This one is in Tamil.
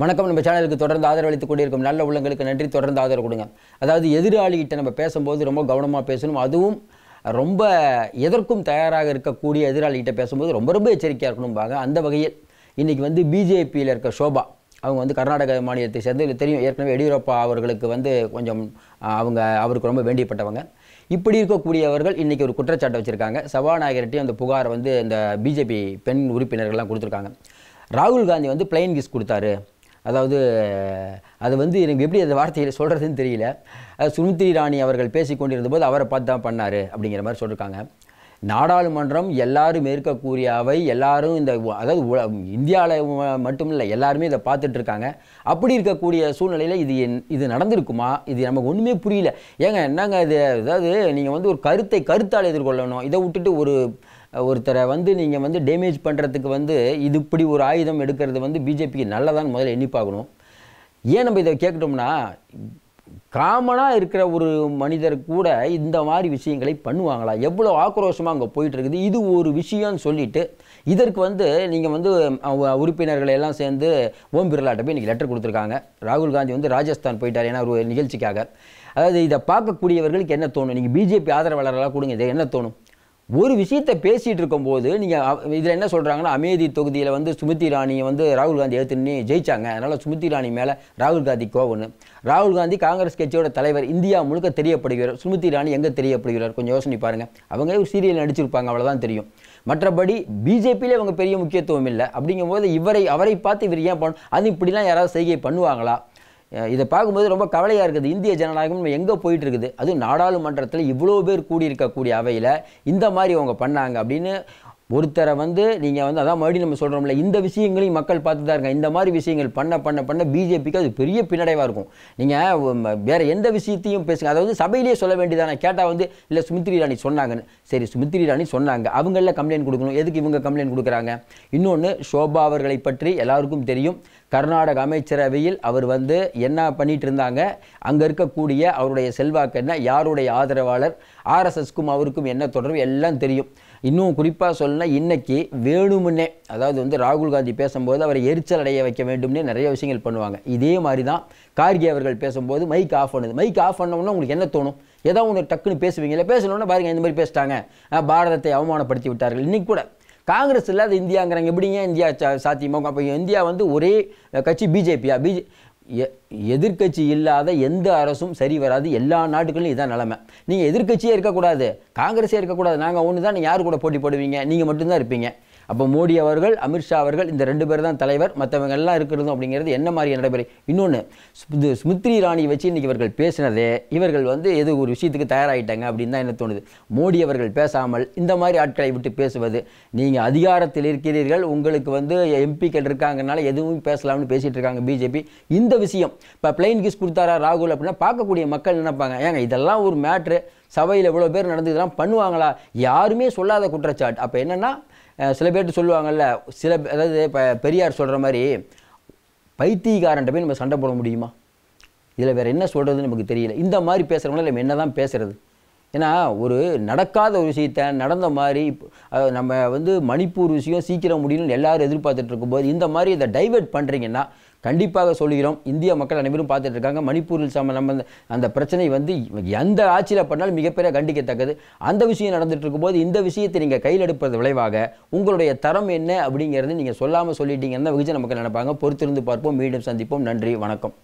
வணக்கம் நம்ம சேனலுக்கு தொடர்ந்து ஆதரவளித்து கொண்டிருக்கும் நல்ல உள்ளங்களுக்கு நன்றி தொடர்ந்து ஆதரவு கொடுங்க அதாவது எதிராளிகிட்ட நம்ம பேசும்போது ரொம்ப கவனமாக பேசணும் அதுவும் ரொம்ப எதற்கும் தயாராக இருக்கக்கூடிய எதிராளிகிட்ட பேசும்போது ரொம்ப ரொம்ப எச்சரிக்கையாக இருக்கணும்பாங்க அந்த வகையில் இன்றைக்கி வந்து பிஜேபியில் இருக்க ஷோபா அவங்க வந்து கர்நாடக மாநிலத்தை சேர்ந்து தெரியும் ஏற்கனவே எடியூரப்பா அவர்களுக்கு வந்து கொஞ்சம் அவங்க அவருக்கு ரொம்ப வேண்டியப்பட்டவங்க இப்படி இருக்கக்கூடியவர்கள் இன்றைக்கி ஒரு குற்றச்சாட்டை வச்சுருக்காங்க சபாநாயகர்கிட்டையும் அந்த புகாரை வந்து இந்த பிஜேபி பெண் உறுப்பினர்கள்லாம் கொடுத்துருக்காங்க ராகுல் காந்தி வந்து பிளைன் கிஸ் கொடுத்தாரு அதாவது அது வந்து எனக்கு எப்படி அந்த வார்த்தையில் சொல்கிறதுன்னு தெரியல அது சுமித்ரி ராணி அவர்கள் பேசி கொண்டிருந்தபோது அவரை பார்த்து தான் பண்ணார் அப்படிங்கிற மாதிரி சொல்லியிருக்காங்க நாடாளுமன்றம் எல்லாரும் இருக்கக்கூடிய அவை எல்லாரும் இந்த அதாவது இந்தியாவில் மட்டும் இல்லை எல்லாருமே இதை பார்த்துட்டு இருக்காங்க அப்படி இருக்கக்கூடிய சூழ்நிலையில் இது இது நடந்திருக்குமா இது நமக்கு ஒன்றுமே புரியல ஏங்க என்னங்க இது அதாவது நீங்கள் வந்து ஒரு கருத்தை கருத்தால் எதிர்கொள்ளணும் இதை விட்டுட்டு ஒரு ஒருத்தரை வந்து நீங்கள் வந்து டேமேஜ் பண்ணுறதுக்கு வந்து இது இப்படி ஒரு ஆயுதம் எடுக்கிறது வந்து பிஜேபிக்கு நல்லதான் முதல்ல பார்க்கணும் ஏன் நம்ம இதை கேட்கட்டோம்னா காமனாக இருக்கிற ஒரு மனிதர் கூட இந்த மாதிரி விஷயங்களை பண்ணுவாங்களா எவ்வளோ ஆக்ரோஷமாக அங்கே போயிட்டுருக்குது இது ஒரு விஷயம்னு சொல்லிட்டு இதற்கு வந்து நீங்கள் வந்து உறுப்பினர்கள் எல்லாம் சேர்ந்து ஓம் பிர்லாட்ட போய் இன்றைக்கி லெட்டர் கொடுத்துருக்காங்க ராகுல் காந்தி வந்து ராஜஸ்தான் போயிட்டார் ஏன்னா ஒரு நிகழ்ச்சிக்காக அதாவது இதை பார்க்கக்கூடியவர்களுக்கு என்ன தோணும் நீங்கள் பிஜேபி ஆதரவாளர்களாக கொடுங்க இதை என்ன தோணும் ஒரு விஷயத்தை பேசிகிட்டு இருக்கும்போது நீங்கள் இதில் என்ன சொல்கிறாங்கன்னா அமேதி தொகுதியில் வந்து சுமித்தி ராணியை வந்து ராகுல் காந்தி எடுத்துன்னு ஜெயித்தாங்க அதனால் சுமித்தி ராணி மேலே ராகுல் காந்தி கோவன்னு ராகுல் காந்தி காங்கிரஸ் கட்சியோட தலைவர் இந்தியா முழுக்க தெரியப்படுகிறார் சுமித்தி ராணி எங்கே தெரியப்படுகிறார் கொஞ்சம் யோசனை பாருங்கள் அவங்க ஒரு சீரியல் நடிச்சிருப்பாங்க அவ்வளோதான் தெரியும் மற்றபடி பிஜேபியில் அவங்க பெரிய முக்கியத்துவம் இல்லை அப்படிங்கும்போது இவரை அவரை பார்த்து இவர் ஏன் பண்ணும் அது இப்படிலாம் யாராவது செய்கை பண்ணுவாங்களா இதை பார்க்கும்போது ரொம்ப கவலையாக இருக்குது இந்திய ஜனநாயகம் நம்ம எங்கே போயிட்டு இருக்குது அதுவும் நாடாளுமன்றத்தில் இவ்வளோ பேர் கூடியிருக்கக்கூடிய அவையில் இந்த மாதிரி அவங்க பண்ணாங்க அப்படின்னு ஒருத்தரை வந்து நீங்கள் வந்து அதான் மறுபடியும் நம்ம சொல்கிறோம்ல இந்த விஷயங்களையும் மக்கள் பார்த்து தான் இருக்காங்க இந்த மாதிரி விஷயங்கள் பண்ண பண்ண பண்ண பிஜேபிக்கு அது பெரிய பின்னடைவாக இருக்கும் நீங்கள் வேறு எந்த விஷயத்தையும் பேசுங்க அதாவது சபையிலேயே சொல்ல வேண்டியதான கேட்டால் வந்து இல்லை சுமித்ரி ராணி சொன்னாங்கன்னு சரி சுமித்ரி ராணி சொன்னாங்க அவங்களில் கம்ப்ளைண்ட் கொடுக்கணும் எதுக்கு இவங்க கம்ப்ளைண்ட் கொடுக்குறாங்க இன்னொன்று ஷோபா அவர்களை பற்றி எல்லாருக்கும் தெரியும் கர்நாடக அமைச்சரவையில் அவர் வந்து என்ன பண்ணிட்டு இருந்தாங்க அங்கே இருக்கக்கூடிய அவருடைய செல்வாக்கு என்ன யாருடைய ஆதரவாளர் ஆர்எஸ்எஸ்க்கும் அவருக்கும் என்ன தொடர்பு எல்லாம் தெரியும் இன்னும் குறிப்பாக சொல்லணும் இன்றைக்கி வேணுமுன்னே அதாவது வந்து ராகுல் காந்தி பேசும்போது அவரை எரிச்சல் அடைய வைக்க வேண்டும்னே நிறைய விஷயங்கள் பண்ணுவாங்க இதே மாதிரி தான் கார்கே அவர்கள் பேசும்போது மைக் ஆஃப் பண்ணுது மைக் ஆஃப் பண்ணோம்னா உங்களுக்கு என்ன தோணும் ஏதோ ஒன்று டக்குன்னு பேசுவீங்களே பேசணுன்னா பாருங்கள் இந்த மாதிரி பேசிட்டாங்க பாரதத்தை அவமானப்படுத்தி விட்டார்கள் இன்றைக்கி கூட காங்கிரஸ் இல்லாத இந்தியாங்கிறாங்க எப்படிங்க இந்தியா சாத்தியமாக அப்போ இந்தியா வந்து ஒரே கட்சி பிஜேபியா பிஜே எதிர்கட்சி இல்லாத எந்த அரசும் சரி வராது எல்லா நாட்டுகளிலும் இதான் நிலமை நீங்கள் எதிர்கட்சியே இருக்கக்கூடாது காங்கிரஸே இருக்கக்கூடாது நாங்கள் ஒன்று தான் யார் கூட போட்டி போடுவீங்க நீங்கள் மட்டும்தான் இருப்பீங்க அப்போ மோடி அவர்கள் அமித்ஷா அவர்கள் இந்த ரெண்டு பேர் தான் தலைவர் மற்றவங்க எல்லாம் இருக்கிறதும் அப்படிங்கிறது என்ன மாதிரி நடைமுறை இன்னொன்று இது ஸ்மிருதி ராணி வச்சு இன்றைக்கி இவர்கள் பேசினதே இவர்கள் வந்து எது ஒரு விஷயத்துக்கு தயாராகிட்டாங்க அப்படின்னு தான் என்ன தோணுது மோடி அவர்கள் பேசாமல் இந்த மாதிரி ஆட்களை விட்டு பேசுவது நீங்கள் அதிகாரத்தில் இருக்கிறீர்கள் உங்களுக்கு வந்து எம்பிக்கள் இருக்காங்கனால எதுவும் பேசலாம்னு பேசிகிட்டு இருக்காங்க பிஜேபி இந்த விஷயம் இப்போ பிளைன் கிஸ் கொடுத்தாரா ராகுல் அப்படின்னா பார்க்கக்கூடிய மக்கள் நினைப்பாங்க ஏங்க இதெல்லாம் ஒரு மேட்ரு சபையில் இவ்வளோ பேர் நடந்து இதெல்லாம் பண்ணுவாங்களா யாருமே சொல்லாத குற்றச்சாட்டு அப்போ என்னென்னா சில பேர்ட்டு சொல்லுவாங்கல்ல சில அதாவது இப்போ பெரியார் சொல்கிற மாதிரி பைத்தியக்காரன்ட்ட போய் நம்ம சண்டை போட முடியுமா இதில் வேறு என்ன சொல்கிறதுன்னு நமக்கு தெரியல இந்த மாதிரி பேசுகிறவங்கள நம்ம என்ன தான் பேசுகிறது ஏன்னா ஒரு நடக்காத ஒரு விஷயத்த நடந்த மாதிரி நம்ம வந்து மணிப்பூர் விஷயம் சீக்கிரம் முடியணும்னு எல்லோரும் எதிர்பார்த்துட்டு இருக்கும்போது இந்த மாதிரி இதை டைவெர்ட் பண்ணுறீங்கன்னா கண்டிப்பாக சொல்கிறோம் இந்திய மக்கள் அனைவரும் பார்த்துட்டு இருக்காங்க மணிப்பூரில் சம நம்ம அந்த பிரச்சனை வந்து எந்த ஆட்சியில் பண்ணாலும் மிகப்பெரிய கண்டிக்கத்தக்கது அந்த விஷயம் நடந்துட்டு இருக்கும்போது இந்த விஷயத்தை நீங்கள் கையில் எடுப்பது விளைவாக உங்களுடைய தரம் என்ன அப்படிங்கிறது நீங்கள் சொல்லாமல் சொல்லிட்டீங்கன்னா வெகுஜன மக்கள் நினைப்பாங்க பொறுத்திருந்து பார்ப்போம் மீண்டும் சந்திப்போம் நன்றி வணக்கம்